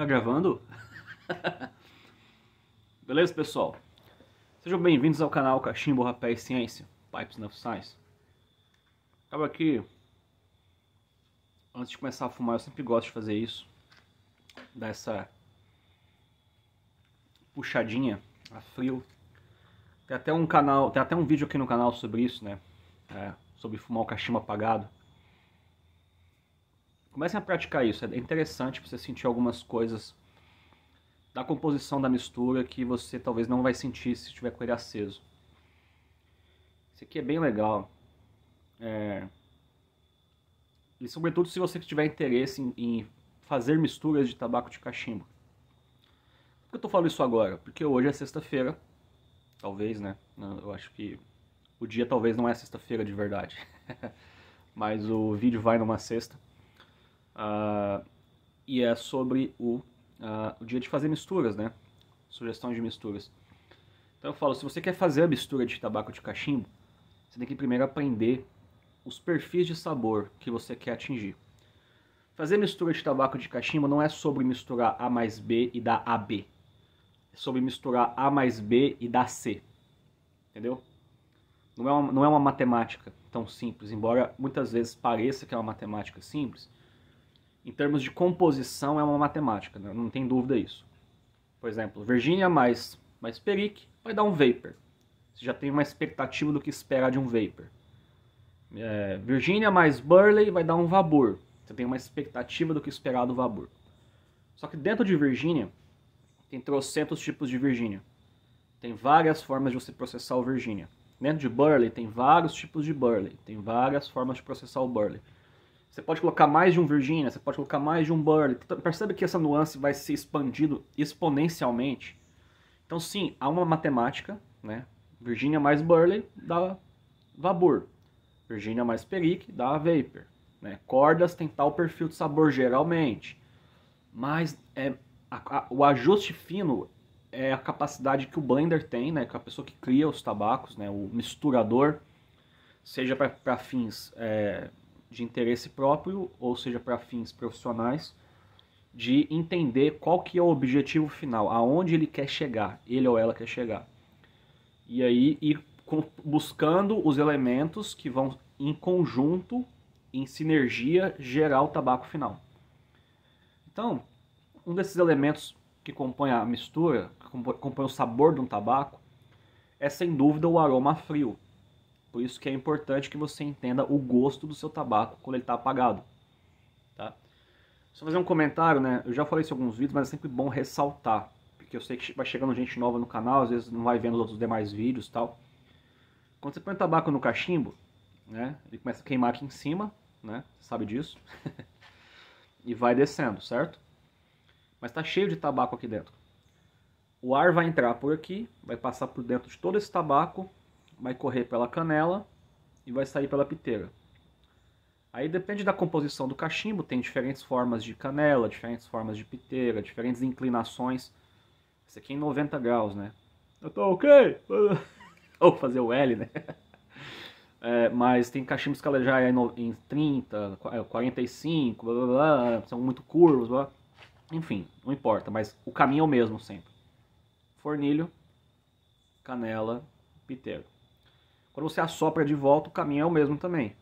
Tá gravando? Beleza, pessoal? Sejam bem-vindos ao canal Cachimbo Rapé e Ciência, Pipes of Science. Acaba aqui, antes de começar a fumar, eu sempre gosto de fazer isso, dessa puxadinha a frio. Tem até um canal, tem até um vídeo aqui no canal sobre isso, né? É, sobre fumar o cachimbo apagado comecem a praticar isso. É interessante para você sentir algumas coisas da composição da mistura que você talvez não vai sentir se estiver com ele aceso. Isso aqui é bem legal. É... E sobretudo se você tiver interesse em, em fazer misturas de tabaco de cachimbo. Por que eu estou falando isso agora? Porque hoje é sexta-feira. Talvez, né? Eu acho que o dia talvez não é sexta-feira de verdade. Mas o vídeo vai numa sexta. Uh, e é sobre o, uh, o dia de fazer misturas, né? Sugestões de misturas. Então eu falo, se você quer fazer a mistura de tabaco de cachimbo, você tem que primeiro aprender os perfis de sabor que você quer atingir. Fazer mistura de tabaco de cachimbo não é sobre misturar A mais B e dar AB. É sobre misturar A mais B e dar C. Entendeu? Não é, uma, não é uma matemática tão simples, embora muitas vezes pareça que é uma matemática simples em termos de composição, é uma matemática, né? não tem dúvida isso. Por exemplo, Virginia mais, mais Peric vai dar um Vapor. Você já tem uma expectativa do que esperar de um Vapor. É, Virginia mais Burley vai dar um Vabor. Você tem uma expectativa do que esperar do Vabor. Só que dentro de Virginia, tem trocentos tipos de Virginia. Tem várias formas de você processar o Virginia. Dentro de Burley, tem vários tipos de Burley. Tem várias formas de processar o Burley. Você pode colocar mais de um Virginia, você pode colocar mais de um Burley. Então, percebe que essa nuance vai se expandindo exponencialmente. Então, sim, há uma matemática, né? Virginia mais Burley dá Vabur. Virginia mais Perique dá Vapor. Né? Cordas tem tal perfil de sabor geralmente. Mas é, a, a, o ajuste fino é a capacidade que o blender tem, né? Que é a pessoa que cria os tabacos, né? O misturador, seja para fins é, de interesse próprio, ou seja, para fins profissionais, de entender qual que é o objetivo final, aonde ele quer chegar, ele ou ela quer chegar. E aí ir buscando os elementos que vão em conjunto, em sinergia, gerar o tabaco final. Então, um desses elementos que compõe a mistura, que compõe o sabor de um tabaco, é sem dúvida o aroma frio. Por isso que é importante que você entenda o gosto do seu tabaco quando ele está apagado. Tá? Só fazer um comentário, né? Eu já falei isso em alguns vídeos, mas é sempre bom ressaltar. Porque eu sei que vai chegando gente nova no canal, às vezes não vai vendo os outros demais vídeos tal. Quando você põe tabaco no cachimbo, né? Ele começa a queimar aqui em cima, né? Você sabe disso. e vai descendo, certo? Mas está cheio de tabaco aqui dentro. O ar vai entrar por aqui, vai passar por dentro de todo esse tabaco vai correr pela canela e vai sair pela piteira. Aí depende da composição do cachimbo, tem diferentes formas de canela, diferentes formas de piteira, diferentes inclinações. Esse aqui é em 90 graus, né? Eu tô ok! Ou fazer o L, né? É, mas tem cachimbos que ela já é em 30, 45, é, blá, blá, blá, são muito curvos, blá. enfim, não importa, mas o caminho é o mesmo sempre. Fornilho, canela, piteiro. Quando você assopra de volta, o caminho é o mesmo também.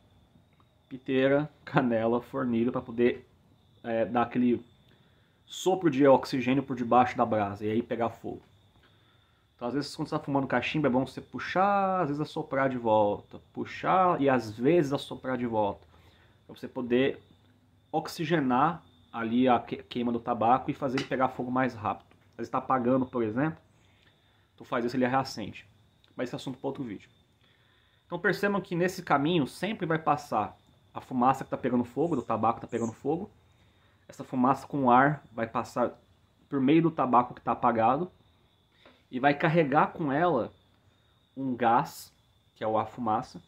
Piteira, canela, fornilha para poder é, dar aquele sopro de oxigênio por debaixo da brasa e aí pegar fogo. Então, às vezes, quando você está fumando cachimbo, é bom você puxar, às vezes assoprar de volta. Puxar e às vezes assoprar de volta. Para você poder oxigenar ali a queima do tabaco e fazer ele pegar fogo mais rápido. Às vezes está apagando, por exemplo, tu faz isso ele é reacente. Mas esse assunto para outro vídeo. Então percebam que nesse caminho sempre vai passar a fumaça que está pegando fogo, do tabaco que está pegando fogo. Essa fumaça com ar vai passar por meio do tabaco que está apagado e vai carregar com ela um gás, que é o ar fumaça,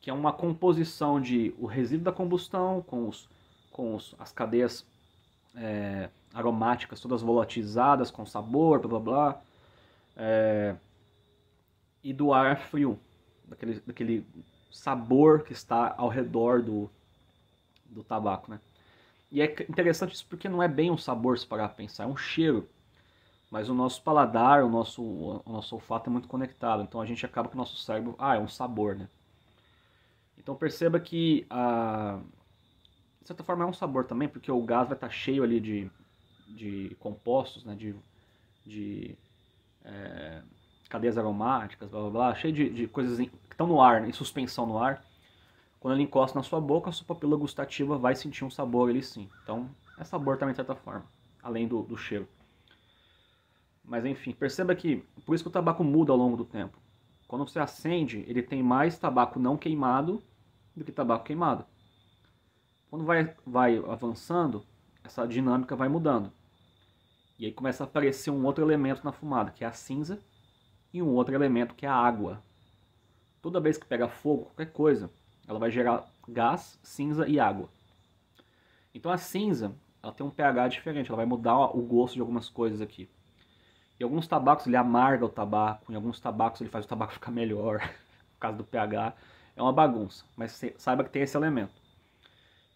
que é uma composição de o resíduo da combustão com, os, com os, as cadeias é, aromáticas todas volatilizadas, com sabor, blá blá blá, é, e do ar frio, daquele, daquele sabor que está ao redor do, do tabaco, né? E é interessante isso porque não é bem um sabor, se parar a pensar, é um cheiro. Mas o nosso paladar, o nosso, o nosso olfato é muito conectado, então a gente acaba que o nosso cérebro, ah, é um sabor, né? Então perceba que, ah, de certa forma, é um sabor também, porque o gás vai estar tá cheio ali de, de compostos, né? De, de é, cadeias aromáticas, blá blá blá, cheio de, de coisas em, que estão no ar, né, em suspensão no ar. Quando ele encosta na sua boca, a sua papila gustativa vai sentir um sabor ali sim. Então, é sabor também de certa forma, além do, do cheiro. Mas enfim, perceba que por isso que o tabaco muda ao longo do tempo. Quando você acende, ele tem mais tabaco não queimado do que tabaco queimado. Quando vai, vai avançando, essa dinâmica vai mudando. E aí começa a aparecer um outro elemento na fumada, que é a cinza, e um outro elemento que é a água. Toda vez que pega fogo, qualquer coisa, ela vai gerar gás, cinza e água. Então a cinza, ela tem um pH diferente, ela vai mudar o gosto de algumas coisas aqui. Em alguns tabacos ele amarga o tabaco, em alguns tabacos ele faz o tabaco ficar melhor, por causa do pH. É uma bagunça, mas saiba que tem esse elemento.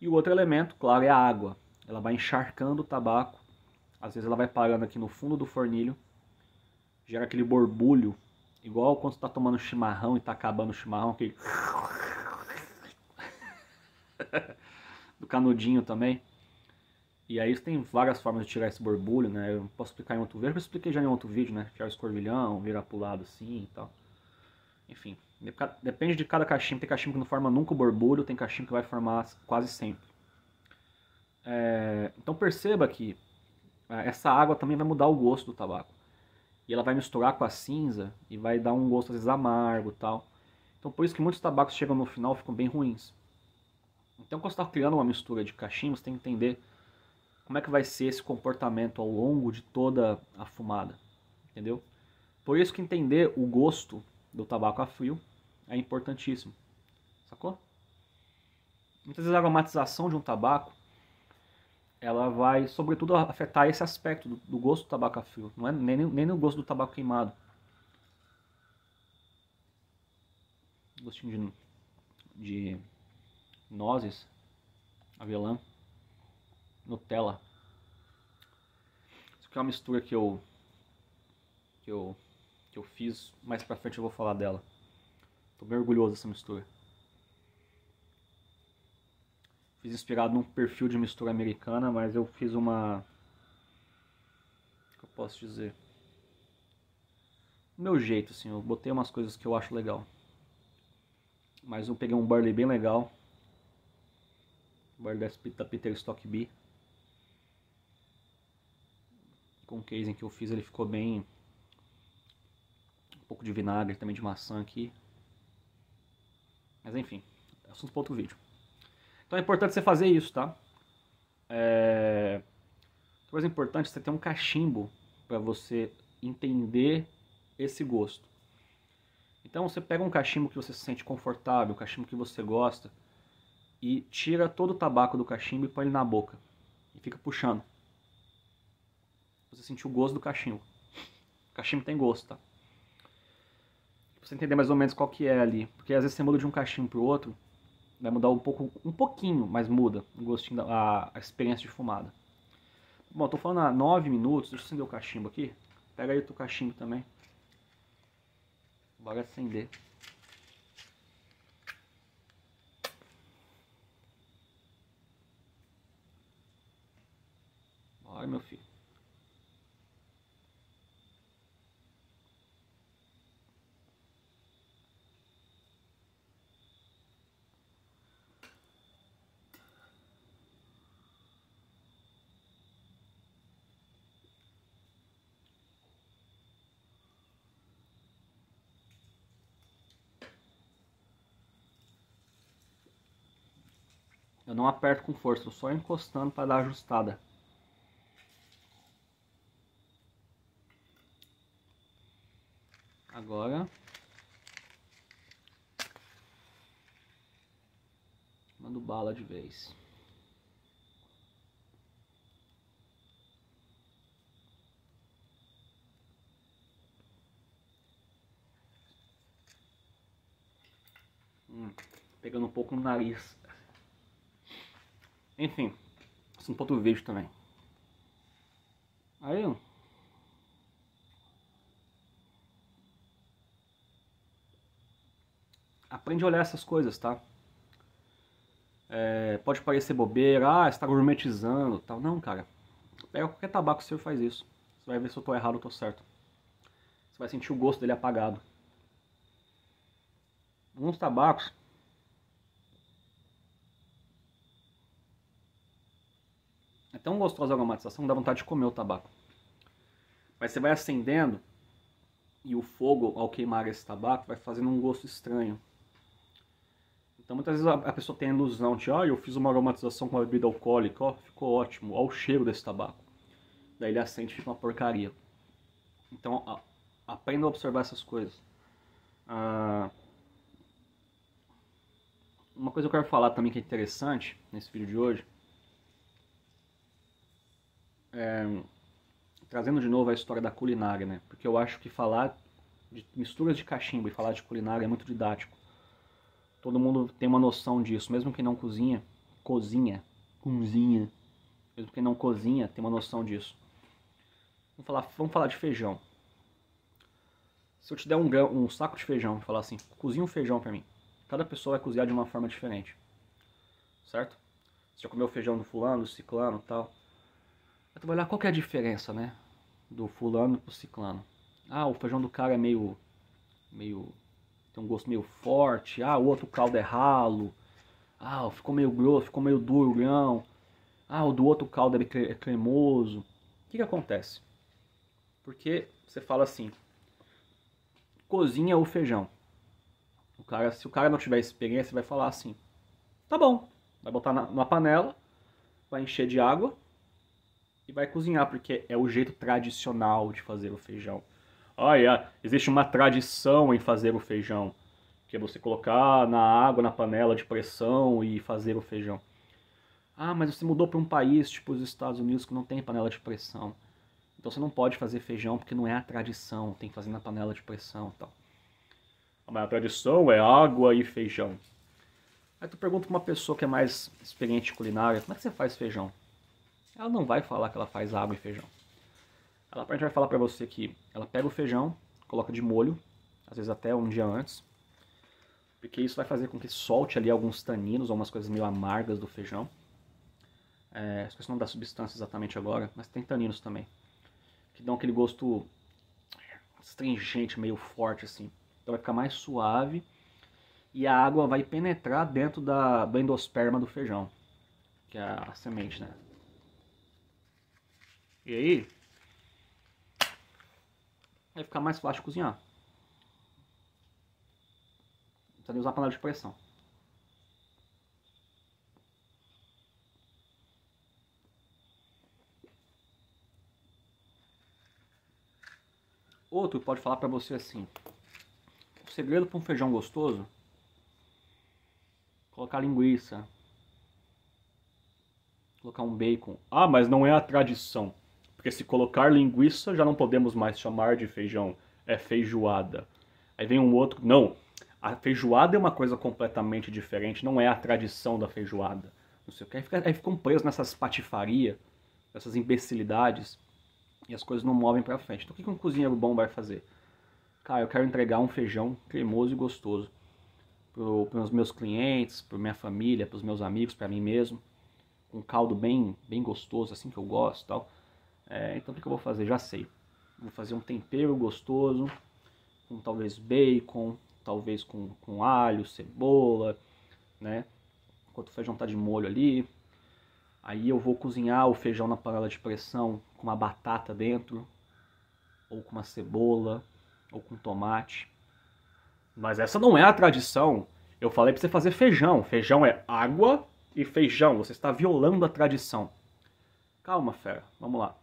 E o outro elemento, claro, é a água. Ela vai encharcando o tabaco, às vezes ela vai parando aqui no fundo do fornilho gera aquele borbulho, igual quando você tá tomando chimarrão e tá acabando o chimarrão, aquele... do canudinho também. E aí tem várias formas de tirar esse borbulho, né? Eu posso explicar em outro vídeo, eu expliquei já em outro vídeo, né? Tirar o escorvilhão, virar pro lado assim e tal. Enfim, depende de cada cachimbo. Tem cachimbo que não forma nunca o borbulho, tem cachimbo que vai formar quase sempre. É... Então perceba que é, essa água também vai mudar o gosto do tabaco e ela vai misturar com a cinza e vai dar um gosto às vezes amargo tal. Então por isso que muitos tabacos chegam no final ficam bem ruins. Então quando você está criando uma mistura de cachimbo, você tem que entender como é que vai ser esse comportamento ao longo de toda a fumada, entendeu? Por isso que entender o gosto do tabaco a frio é importantíssimo, sacou? Muitas vezes a aromatização de um tabaco ela vai, sobretudo, afetar esse aspecto do, do gosto do tabaco a frio, não é nem, nem no gosto do tabaco queimado. Gostinho de, de nozes, avelã, Nutella. Isso aqui é uma mistura que eu, que eu, que eu fiz, mais pra frente eu vou falar dela. Tô bem orgulhoso dessa mistura. fiz inspirado num perfil de mistura americana, mas eu fiz uma. O que eu posso dizer? meu jeito, assim, eu botei umas coisas que eu acho legal. Mas eu peguei um barley bem legal. Barley da Peter B Com o casing que eu fiz, ele ficou bem. Um pouco de vinagre, também de maçã aqui. Mas enfim, assunto para outro vídeo. Então é importante você fazer isso, tá? É... Coisa importante é você ter um cachimbo para você entender esse gosto. Então você pega um cachimbo que você se sente confortável, um cachimbo que você gosta, e tira todo o tabaco do cachimbo e põe ele na boca. E fica puxando. Você sente o gosto do cachimbo. O cachimbo tem gosto, tá? Pra você entender mais ou menos qual que é ali. Porque às vezes você muda de um cachimbo pro outro, Vai mudar um pouco, um pouquinho, mas muda o gostinho, da, a, experiência de fumada. Bom, eu tô falando há 9 minutos, deixa eu acender o cachimbo aqui. Pega aí o teu cachimbo também. Bora acender. Bora, meu filho. Eu não aperto com força, eu só encostando para dar ajustada. Agora. Mando bala de vez. Hum, pegando um pouco no nariz. Enfim, isso é um ponto também. Aí, ó. Aprende a olhar essas coisas, tá? É, pode parecer bobeira, ah, está gourmetizando tal. Não, cara. Pega qualquer tabaco seu e faz isso. Você vai ver se eu tô errado ou tô certo. Você vai sentir o gosto dele apagado. Alguns tabacos É tão gostosa a aromatização que dá vontade de comer o tabaco. Mas você vai acendendo e o fogo, ao queimar esse tabaco, vai fazendo um gosto estranho. Então muitas vezes a pessoa tem a ilusão de, ah, eu fiz uma aromatização com uma bebida alcoólica, ó, ficou ótimo, ó o cheiro desse tabaco. Daí ele acende e fica uma porcaria. Então aprenda a observar essas coisas. Ah, uma coisa que eu quero falar também que é interessante nesse vídeo de hoje é, trazendo de novo a história da culinária, né? Porque eu acho que falar de misturas de cachimbo e falar de culinária é muito didático. Todo mundo tem uma noção disso, mesmo quem não cozinha, cozinha, cozinha. Mesmo quem não cozinha tem uma noção disso. Vamos falar, vamos falar de feijão. Se eu te der um, um saco de feijão e falar assim, cozinha um feijão para mim. Cada pessoa vai cozinhar de uma forma diferente. Certo? Se eu comer o feijão do fulano, do ciclano tal. Vai trabalhar qual é a diferença, né? Do fulano pro ciclano. Ah, o feijão do cara é meio. meio. tem um gosto meio forte. Ah, o outro caldo é ralo. Ah, ficou meio grosso, ficou meio duro o grão. Ah, o do outro caldo é, é cremoso. O que, que acontece? Porque você fala assim, cozinha o feijão. O cara, se o cara não tiver experiência, vai falar assim: "Tá bom". Vai botar na, na panela, vai encher de água, e vai cozinhar, porque é o jeito tradicional de fazer o feijão. Olha, existe uma tradição em fazer o feijão, que é você colocar na água, na panela de pressão e fazer o feijão. Ah, mas você mudou para um país, tipo os Estados Unidos, que não tem panela de pressão. Então você não pode fazer feijão porque não é a tradição, tem que fazer na panela de pressão e tal. A maior tradição é água e feijão. Aí tu pergunta pra uma pessoa que é mais experiente culinária, como é que você faz feijão? Ela não vai falar que ela faz água e feijão. Ela a gente vai falar para você que ela pega o feijão, coloca de molho, às vezes até um dia antes, porque isso vai fazer com que solte ali alguns taninos, algumas coisas meio amargas do feijão. É, esqueci o nome da substância exatamente agora, mas tem taninos também, que dão aquele gosto astringente, meio forte assim. Então vai ficar mais suave e a água vai penetrar dentro da, endosperma do feijão, que é a semente, né? E aí, vai ficar mais fácil cozinhar. Não precisa nem usar panela de pressão. Outro pode falar para você assim: o segredo para um feijão gostoso colocar linguiça, colocar um bacon. Ah, mas não é a tradição. Porque se colocar linguiça, já não podemos mais chamar de feijão, é feijoada. Aí vem um outro, não, a feijoada é uma coisa completamente diferente, não é a tradição da feijoada. Não sei o que, aí, fica, aí ficam presos nessas patifarias, nessas imbecilidades, e as coisas não movem pra frente. Então o que um cozinheiro bom vai fazer? Cara, eu quero entregar um feijão cremoso e gostoso para os meus clientes, para minha família, para os meus amigos, para mim mesmo, um caldo bem, bem gostoso, assim que eu gosto, tal. É, então o que eu vou fazer? Já sei. Vou fazer um tempero gostoso, com talvez bacon, talvez com, com alho, cebola, né? Enquanto o feijão tá de molho ali. Aí eu vou cozinhar o feijão na panela de pressão com uma batata dentro, ou com uma cebola, ou com tomate. Mas essa não é a tradição. Eu falei para você fazer feijão. Feijão é água e feijão. Você está violando a tradição. Calma, fera. Vamos lá.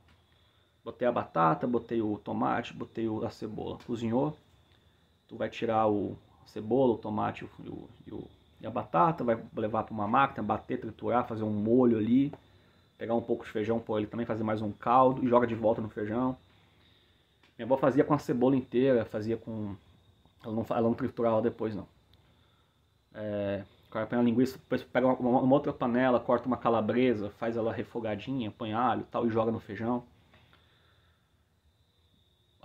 Botei a batata, botei o tomate, botei a cebola. Cozinhou. Tu vai tirar o a cebola, o tomate e, o, o, e a batata, vai levar para uma máquina, bater, triturar, fazer um molho ali. Pegar um pouco de feijão por ele também, fazer mais um caldo e joga de volta no feijão. Minha avó fazia com a cebola inteira, fazia com. Ela não, ela não triturava depois, não. É, põe a linguiça, depois pega uma, uma, outra panela, corta uma calabresa, faz ela refogadinha, põe alho e tal, e joga no feijão.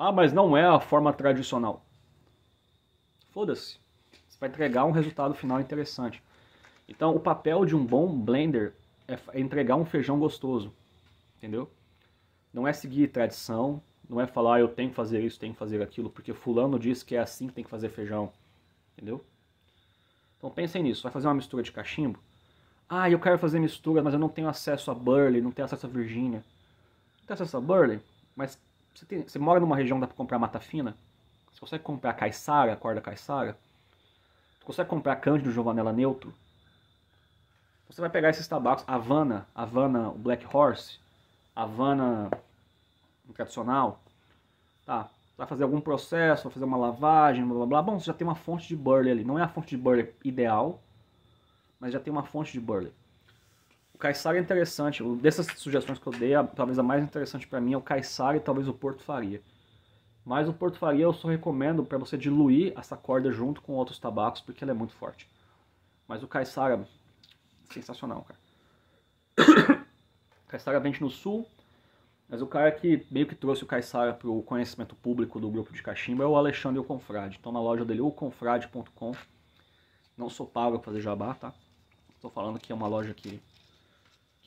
Ah, mas não é a forma tradicional. Foda-se. Você vai entregar um resultado final interessante. Então, o papel de um bom blender é, é entregar um feijão gostoso. Entendeu? Não é seguir tradição, não é falar ah, eu tenho que fazer isso, tenho que fazer aquilo, porque fulano disse que é assim que tem que fazer feijão. Entendeu? Então pensem nisso, vai fazer uma mistura de cachimbo? Ah, eu quero fazer mistura, mas eu não tenho acesso a Burley, não tenho acesso a Virgínia. Não tenho acesso a Burley, mas você, tem, você mora numa região que dá para comprar mata fina? Você consegue comprar caiçara, corda caiçara? Você consegue comprar cândido giovanela neutro? Você vai pegar esses tabacos, Havana, Havana Black Horse, Havana tradicional, tá? Vai fazer algum processo, vai fazer uma lavagem, blá blá blá. Bom, você já tem uma fonte de burley ali. Não é a fonte de burley ideal, mas já tem uma fonte de burley. Caissara é interessante. Dessas sugestões que eu dei, a, talvez a mais interessante para mim é o Caissara e talvez o Porto Faria. Mas o Porto Faria eu só recomendo para você diluir essa corda junto com outros tabacos, porque ela é muito forte. Mas o Caissara, sensacional, cara. Caissara vende no sul, mas o cara que meio que trouxe o Caissara para o conhecimento público do grupo de cachimbo é o Alexandre Confrade. Então na loja dele, oconfrade.com. Não sou pago para fazer jabá, tá? Estou falando que é uma loja que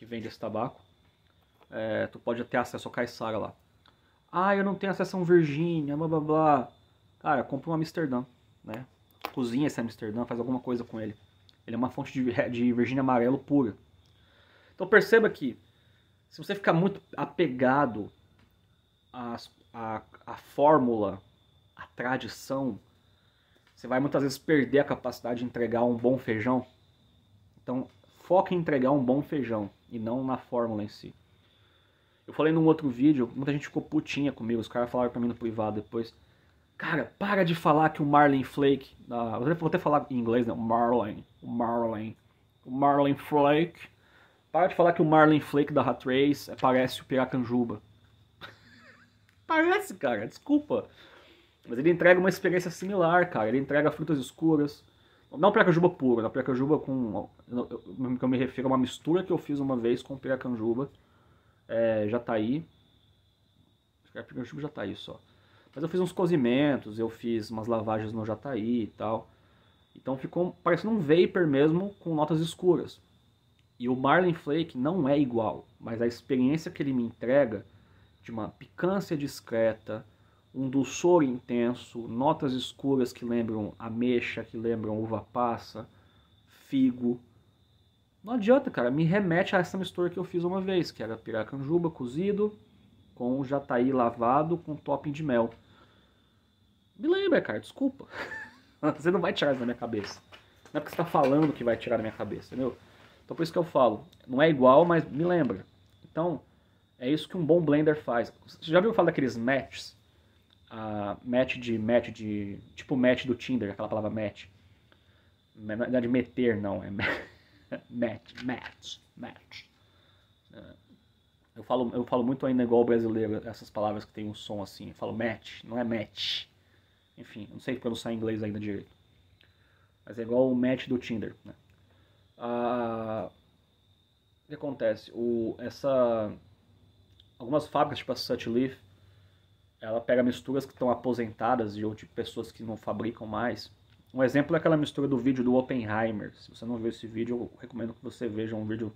que vende esse tabaco. É, tu pode ter acesso ao Caissara lá. Ah, eu não tenho acesso a um Virgínia, blá blá blá. Cara, compra um Amsterdã, né? Cozinha esse Amsterdã, faz alguma coisa com ele. Ele é uma fonte de, é, de Virgínia amarelo pura. Então perceba que se você ficar muito apegado à, à, à fórmula, à tradição, você vai muitas vezes perder a capacidade de entregar um bom feijão. Então, foca em entregar um bom feijão e não na fórmula em si. Eu falei num outro vídeo, muita gente ficou putinha comigo, os caras falaram pra mim no privado depois. Cara, para de falar que o Marlin Flake. Ah, vou até falar em inglês, né? O Marlin. O Marlin. O Marlin Flake. Para de falar que o Marlin Flake da Hat Race é, parece o Piracanjuba. parece, cara, desculpa. Mas ele entrega uma experiência similar, cara. Ele entrega frutas escuras, não piracanjuba puro, da piracanjuba com. Eu, eu, eu me refiro a uma mistura que eu fiz uma vez com piracanjuba. É, já tá aí. Acho que a piracanjuba já tá aí só. Mas eu fiz uns cozimentos, eu fiz umas lavagens no jataí e tal. Então ficou parecendo um vapor mesmo com notas escuras. E o Marlin Flake não é igual, mas a experiência que ele me entrega de uma picância discreta, um dulçor intenso, notas escuras que lembram ameixa, que lembram uva passa, figo. Não adianta, cara, me remete a essa mistura que eu fiz uma vez, que era piracanjuba cozido com jataí lavado com topping de mel. Me lembra, cara, desculpa. você não vai tirar isso da minha cabeça. Não é porque você tá falando que vai tirar da minha cabeça, entendeu? Então por isso que eu falo, não é igual, mas me lembra. Então, é isso que um bom blender faz. Você já viu falar daqueles matches? a match de match de tipo match do Tinder, aquela palavra match. Não é, é de meter não, é match, match, match. É. Eu falo, eu falo muito ainda igual o brasileiro, essas palavras que tem um som assim. Eu falo match, não é match. Enfim, não sei pronunciar em inglês ainda direito. Mas é igual o match do Tinder. Né? Ah, o que acontece? O, essa, algumas fábricas, tipo a Sutleaf, ela pega misturas que estão aposentadas e ou de tipo, pessoas que não fabricam mais. Um exemplo é aquela mistura do vídeo do Oppenheimer. Se você não viu esse vídeo, eu recomendo que você veja um vídeo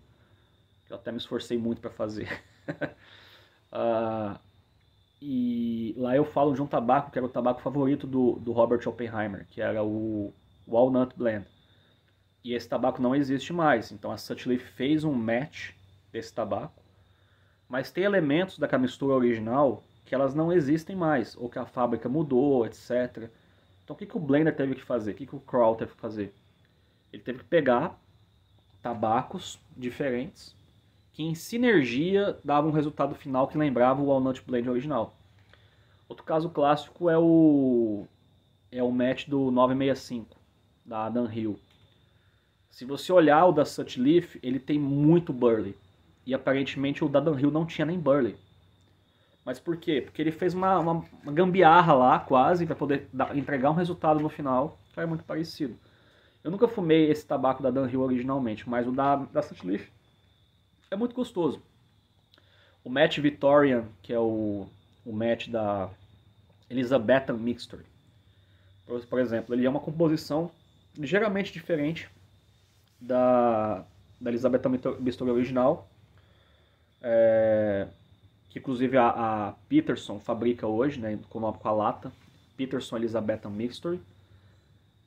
que eu até me esforcei muito para fazer. uh, e lá eu falo de um tabaco que era o tabaco favorito do, do Robert Oppenheimer, que era o Walnut Blend. E esse tabaco não existe mais. Então a Sutleaf fez um match desse tabaco, mas tem elementos daquela mistura original que elas não existem mais, ou que a fábrica mudou, etc. Então o que, que o Blender teve que fazer? O que, que o Crawl teve que fazer? Ele teve que pegar tabacos diferentes que em sinergia davam um resultado final que lembrava o Walnut Blend original. Outro caso clássico é o é o match do 965 da Dan Hill. Se você olhar o da Sutleaf, ele tem muito burley. E aparentemente o da Dan Hill não tinha nem burley. Mas por quê? Porque ele fez uma, uma, uma gambiarra lá, quase, para poder dar, entregar um resultado no final que é muito parecido. Eu nunca fumei esse tabaco da Dan Hill originalmente, mas o da, da é muito gostoso. O Matt Victorian, que é o, o Matt da Elizabethan Mixture, por, por exemplo, ele é uma composição ligeiramente diferente da, da Elizabethan Mixture original. É, que inclusive a, a Peterson fabrica hoje, né, com a lata, Peterson Elizabethan Mixture.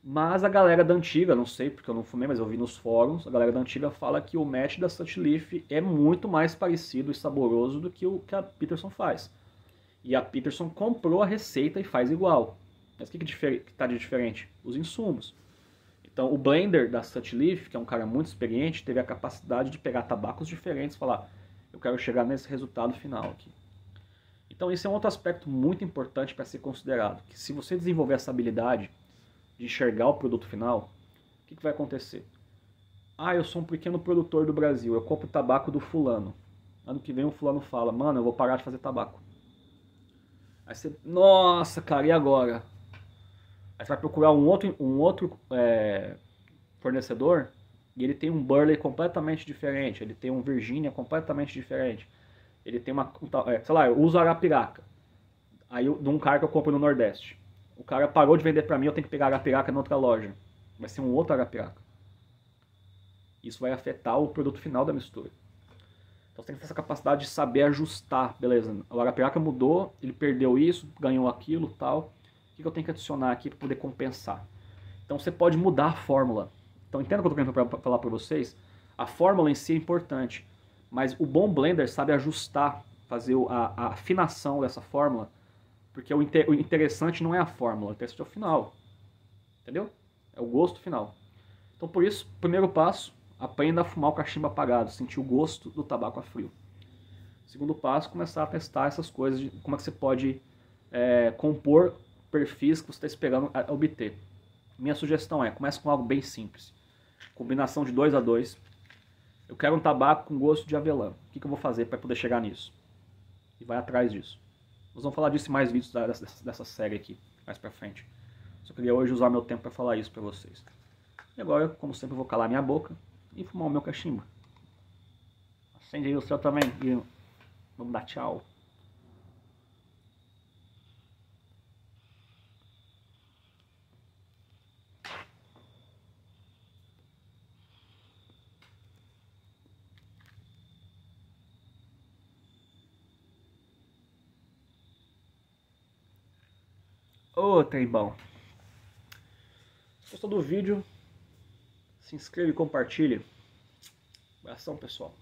Mas a galera da antiga, não sei porque eu não fumei, mas eu vi nos fóruns, a galera da antiga fala que o match da Sutleaf é muito mais parecido e saboroso do que o que a Peterson faz. E a Peterson comprou a receita e faz igual. Mas o que está de diferente? Os insumos. Então o blender da Sutleaf, que é um cara muito experiente, teve a capacidade de pegar tabacos diferentes e falar eu quero chegar nesse resultado final aqui. Então esse é um outro aspecto muito importante para ser considerado, que se você desenvolver essa habilidade de enxergar o produto final, o que, que vai acontecer? Ah, eu sou um pequeno produtor do Brasil, eu compro tabaco do fulano. Ano que vem o fulano fala, mano, eu vou parar de fazer tabaco. Aí você, nossa, cara, e agora? Aí você vai procurar um outro, um outro é, fornecedor e ele tem um Burley completamente diferente, ele tem um Virginia completamente diferente. Ele tem uma. É, sei lá, eu uso Arapiraca. Aí de um cara que eu compro no Nordeste. O cara parou de vender pra mim, eu tenho que pegar Arapiraca em outra loja. Vai ser um outro Arapiraca. Isso vai afetar o produto final da mistura. Então você tem que ter essa capacidade de saber ajustar, beleza? O Arapiraca mudou, ele perdeu isso, ganhou aquilo tal. O que eu tenho que adicionar aqui para poder compensar? Então você pode mudar a fórmula então entenda o que eu estou querendo falar para vocês. A fórmula em si é importante, mas o bom blender sabe ajustar, fazer a, a afinação dessa fórmula, porque o, inter, o interessante não é a fórmula, o interessante é o final. Entendeu? É o gosto final. Então por isso, primeiro passo, aprenda a fumar o cachimbo apagado, sentir o gosto do tabaco a frio. Segundo passo, começar a testar essas coisas, de como é que você pode é, compor perfis que você está esperando obter. Minha sugestão é, comece com algo bem simples combinação de 2 a 2 Eu quero um tabaco com gosto de avelã. O que, que eu vou fazer para poder chegar nisso? E vai atrás disso. Nós vamos falar disso em mais vídeos dessa, dessa série aqui, mais pra frente. Só queria hoje usar meu tempo para falar isso para vocês. E agora, como sempre, eu vou calar minha boca e fumar o meu cachimbo. Acende aí o seu também e vamos dar tchau. Ô, trembão. Gostou do vídeo? Se inscreva e compartilhe. Abração, pessoal.